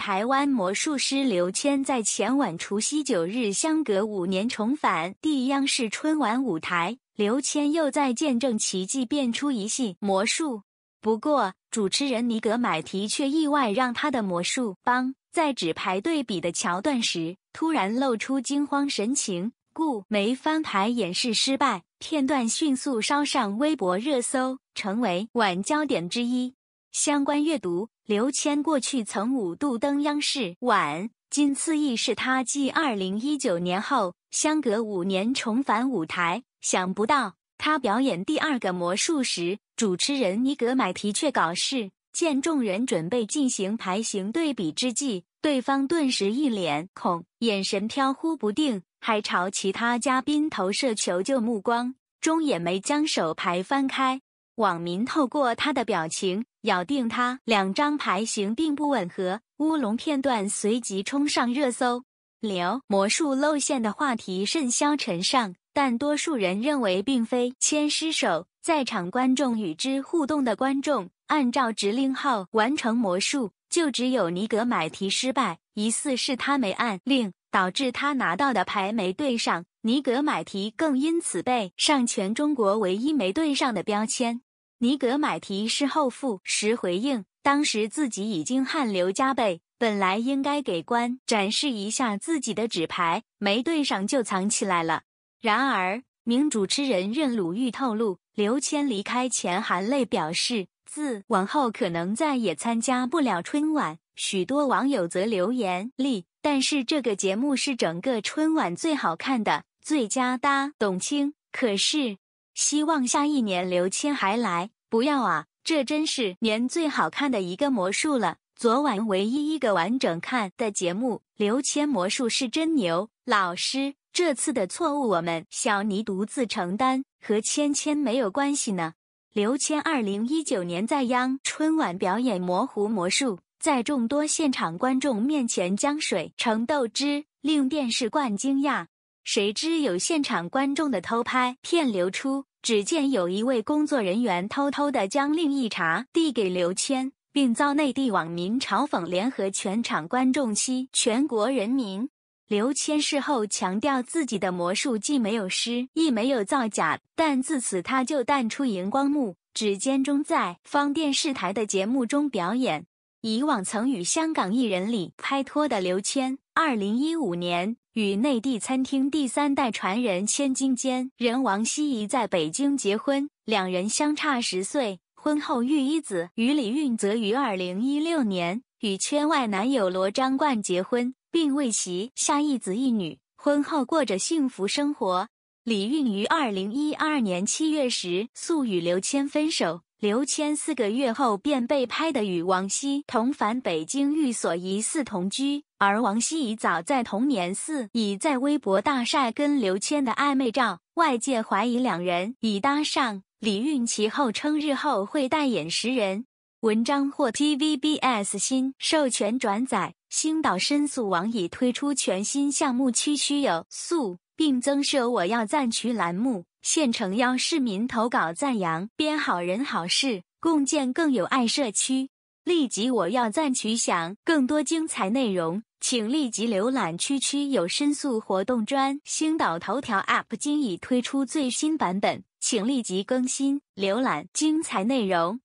台湾魔术师刘谦在前晚除夕九日相隔五年重返第央视春晚舞台，刘谦又在见证奇迹变出一系魔术。不过，主持人尼格买提却意外让他的魔术帮在纸牌对比的桥段时突然露出惊慌神情，故没翻牌演示失败片段，迅速烧上微博热搜，成为晚焦点之一。相关阅读。刘谦过去曾五度登央视晚，今次亦是他继2019年后相隔五年重返舞台。想不到他表演第二个魔术时，主持人尼格买提却搞事。见众人准备进行牌型对比之际，对方顿时一脸恐，眼神飘忽不定，还朝其他嘉宾投射求救目光，终也没将手牌翻开。网民透过他的表情，咬定他两张牌型并不吻合，乌龙片段随即冲上热搜。刘魔术露馅的话题甚嚣尘上，但多数人认为并非牵尸手。在场观众与之互动的观众，按照指令号完成魔术，就只有尼格买提失败，疑似是他没按令，导致他拿到的牌没对上。尼格买提更因此被上全中国唯一没对上的标签。尼格买提事后复时回应，当时自己已经汗流浃背，本来应该给官展示一下自己的纸牌，没对上就藏起来了。然而，名主持人任鲁豫透露，刘谦离开前含泪表示，自往后可能再也参加不了春晚。许多网友则留言：力，但是这个节目是整个春晚最好看的，最佳搭董卿。可是。希望下一年刘谦还来！不要啊，这真是年最好看的一个魔术了。昨晚唯一一个完整看的节目，刘谦魔术是真牛。老师，这次的错误我们小尼独自承担，和谦谦没有关系呢。刘谦二零一九年在央春晚表演模糊魔术，在众多现场观众面前将水成豆汁，令电视观惊讶。谁知有现场观众的偷拍片流出，只见有一位工作人员偷偷的将另一茶递给刘谦，并遭内地网民嘲讽，联合全场观众欺全国人民。刘谦事后强调自己的魔术既没有失，亦没有造假，但自此他就淡出荧光幕，指尖中在方电视台的节目中表演。以往曾与香港艺人李拍拖的刘谦。二零一五年，与内地餐厅第三代传人千金兼人王希怡在北京结婚，两人相差十岁，婚后育一子；于李运则于二零一六年与圈外男友罗章冠结婚，并为其下一子一女，婚后过着幸福生活。李韵于二零一二年七月时诉与刘谦分手，刘谦四个月后便被拍的与王希同返北京寓所疑似同居，而王希已早在同年四已在微博大晒跟刘谦的暧昧照，外界怀疑两人已搭上。李韵其后称日后会代演识人。文章获 TVBS 新授权转载，星岛申诉网已推出全新项目《区区有诉》。并增设“我要赞区”栏目，现诚邀市民投稿赞扬，编好人好事，共建更有爱社区。立即“我要赞区”享更多精彩内容，请立即浏览。区区有申诉活动专星岛头条 App 今已推出最新版本，请立即更新浏览精彩内容。